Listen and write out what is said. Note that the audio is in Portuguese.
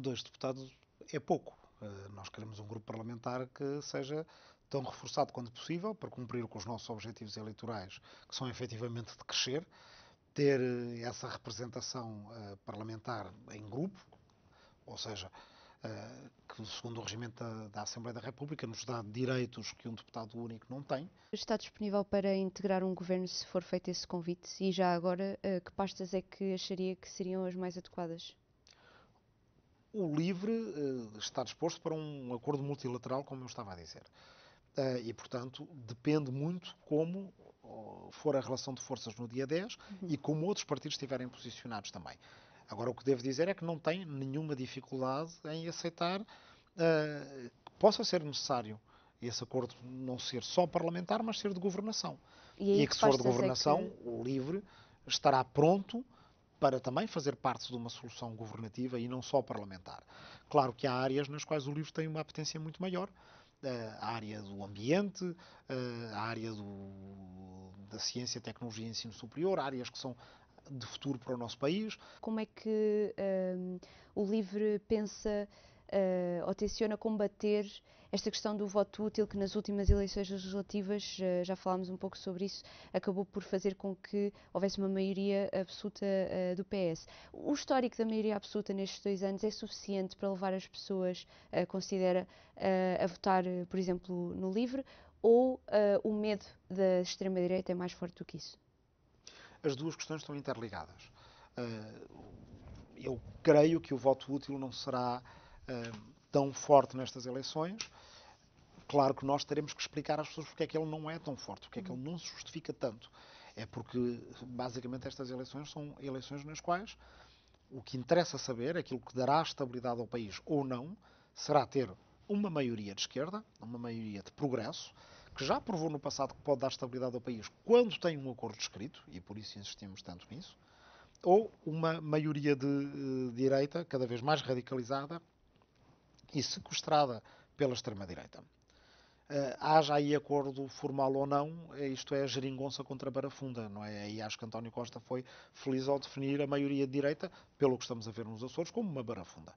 dois deputados é pouco. Eh, nós queremos um grupo parlamentar que seja tão reforçado quanto possível para cumprir com os nossos objetivos eleitorais, que são efetivamente de crescer, ter eh, essa representação eh, parlamentar em grupo, ou seja, que segundo o regimento da, Assembleia da República nos dá direitos que um deputado único não tem. Está disponível para integrar um governo se for feito esse convite? E já agora, que pastas é que acharia que seriam as mais adequadas? o livre uh, está disposto para um acordo multilateral, como eu estava a dizer. Uh, e, portanto, depende muito como eh, for a relação de forças no dia 10 uhum. e como outros partidos estiverem posicionados também. Agora, o que devo dizer é que não tem nenhuma dificuldade em aceitar uh, que possa ser necessário esse acordo não ser só parlamentar, mas ser de governação. E, e que, se for de é governação, que... o LIVRE estará pronto para também fazer parte de uma solução governativa e não só parlamentar. Claro que há áreas nas quais o livro tem uma apetência muito maior, eh, a área do ambiente, eh, a área do, da ciência, tecnologia e ensino superior, áreas que são de futuro para o nosso país. Como é que um, ehm, o livro pensa uh, ou tenciona combater esta questão do voto útil, que nas últimas eleições legislativas, uh, já falámos um pouco sobre isso, acabou por fazer com que houvesse uma maioria absoluta uh, do PS. O histórico da maioria absoluta nestes dois anos é suficiente para levar as pessoas, considera, a votar, por exemplo, no LIVRE, ou o medo da extrema-direita é mais forte do que isso? As duas questões estão interligadas eu creio que o voto útil não será eh, tão forte nestas eleições, claro que nós teremos que explicar às pessoas porque é que ele não é tão forte, porque é que ele não se justifica tanto. É porque, basicamente, estas eleições são eleições nas quais o que interessa saber, aquilo que dará estabilidade ao país ou não, será ter uma maioria de esquerda, uma maioria de progresso, que já provou no passado que pode dar estabilidade ao país quando tem um acordo escrito, e por isso insistimos tanto nisso, ou uma maioria de, de eh, direita cada vez mais radicalizada e sequestrada pela extrema-direita. Uh, eh, haja aí acordo formal ou não, eh, isto é geringonça contra barafunda, não é? E acho que António Costa foi feliz ao definir a maioria de direita, pelo que estamos a ver nos Açores, como uma barafunda.